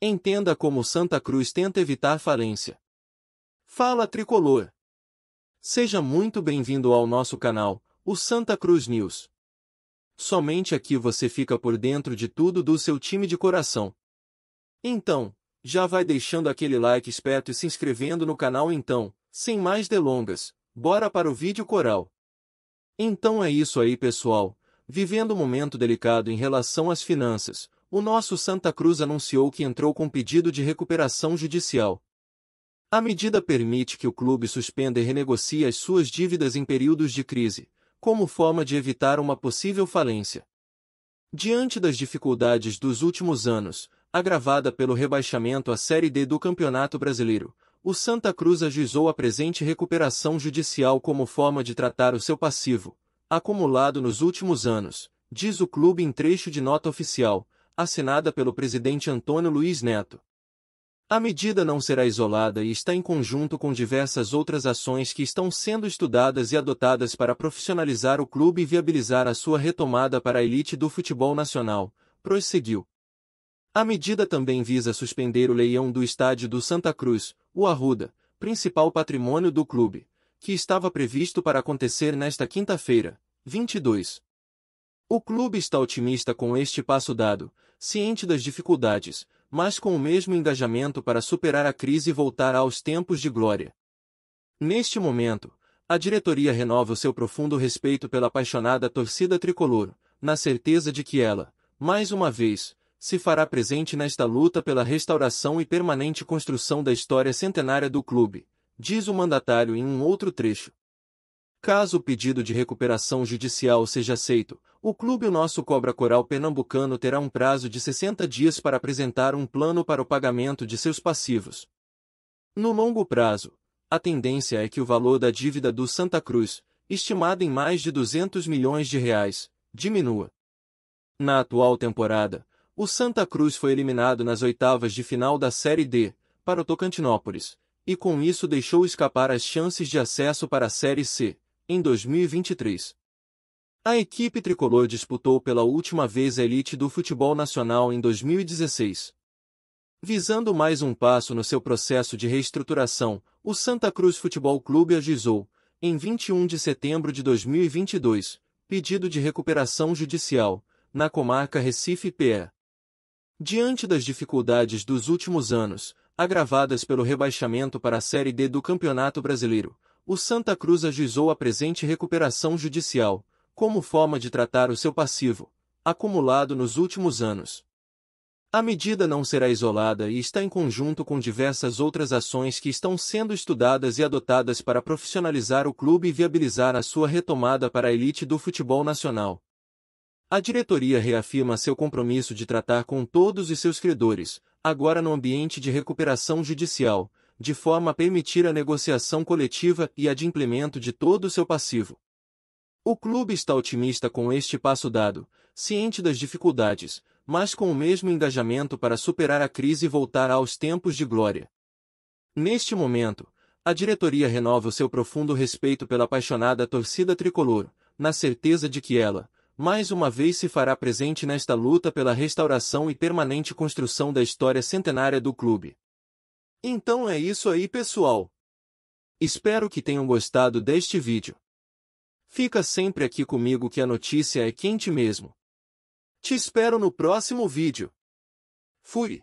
Entenda como Santa Cruz tenta evitar falência. Fala Tricolor! Seja muito bem-vindo ao nosso canal, o Santa Cruz News. Somente aqui você fica por dentro de tudo do seu time de coração. Então, já vai deixando aquele like esperto e se inscrevendo no canal então, sem mais delongas, bora para o vídeo coral. Então é isso aí pessoal, vivendo um momento delicado em relação às finanças, o nosso Santa Cruz anunciou que entrou com pedido de recuperação judicial. A medida permite que o clube suspenda e renegocie as suas dívidas em períodos de crise, como forma de evitar uma possível falência. Diante das dificuldades dos últimos anos, agravada pelo rebaixamento à Série D do Campeonato Brasileiro, o Santa Cruz ajuizou a presente recuperação judicial como forma de tratar o seu passivo, acumulado nos últimos anos, diz o clube em trecho de nota oficial, assinada pelo presidente Antônio Luiz Neto. A medida não será isolada e está em conjunto com diversas outras ações que estão sendo estudadas e adotadas para profissionalizar o clube e viabilizar a sua retomada para a elite do futebol nacional, prosseguiu. A medida também visa suspender o leião do estádio do Santa Cruz, o Arruda, principal patrimônio do clube, que estava previsto para acontecer nesta quinta-feira, 22. O clube está otimista com este passo dado, ciente das dificuldades, mas com o mesmo engajamento para superar a crise e voltar aos tempos de glória. Neste momento, a diretoria renova o seu profundo respeito pela apaixonada torcida tricolor, na certeza de que ela, mais uma vez, se fará presente nesta luta pela restauração e permanente construção da história centenária do clube, diz o mandatário em um outro trecho. Caso o pedido de recuperação judicial seja aceito, o clube O Nosso Cobra Coral Pernambucano terá um prazo de 60 dias para apresentar um plano para o pagamento de seus passivos. No longo prazo, a tendência é que o valor da dívida do Santa Cruz, estimada em mais de 200 milhões de reais, diminua. Na atual temporada, o Santa Cruz foi eliminado nas oitavas de final da Série D, para o Tocantinópolis, e com isso deixou escapar as chances de acesso para a Série C, em 2023. A equipe tricolor disputou pela última vez a elite do futebol nacional em 2016. Visando mais um passo no seu processo de reestruturação, o Santa Cruz Futebol Clube agizou, em 21 de setembro de 2022, pedido de recuperação judicial, na comarca Recife PE. Diante das dificuldades dos últimos anos, agravadas pelo rebaixamento para a Série D do Campeonato Brasileiro, o Santa Cruz agizou a presente recuperação judicial, como forma de tratar o seu passivo, acumulado nos últimos anos. A medida não será isolada e está em conjunto com diversas outras ações que estão sendo estudadas e adotadas para profissionalizar o clube e viabilizar a sua retomada para a elite do futebol nacional. A diretoria reafirma seu compromisso de tratar com todos os seus credores, agora no ambiente de recuperação judicial, de forma a permitir a negociação coletiva e a de implemento de todo o seu passivo. O clube está otimista com este passo dado, ciente das dificuldades, mas com o mesmo engajamento para superar a crise e voltar aos tempos de glória. Neste momento, a diretoria renova o seu profundo respeito pela apaixonada torcida tricolor, na certeza de que ela, mais uma vez se fará presente nesta luta pela restauração e permanente construção da história centenária do clube. Então é isso aí, pessoal. Espero que tenham gostado deste vídeo. Fica sempre aqui comigo que a notícia é quente mesmo. Te espero no próximo vídeo. Fui!